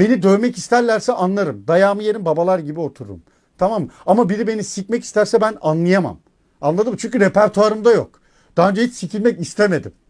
Beni dövmek isterlerse anlarım. Dayağımı yerim babalar gibi otururum. Tamam Ama biri beni sikmek isterse ben anlayamam. Anladın mı? Çünkü repertuarımda yok. Daha önce hiç sikilmek istemedim.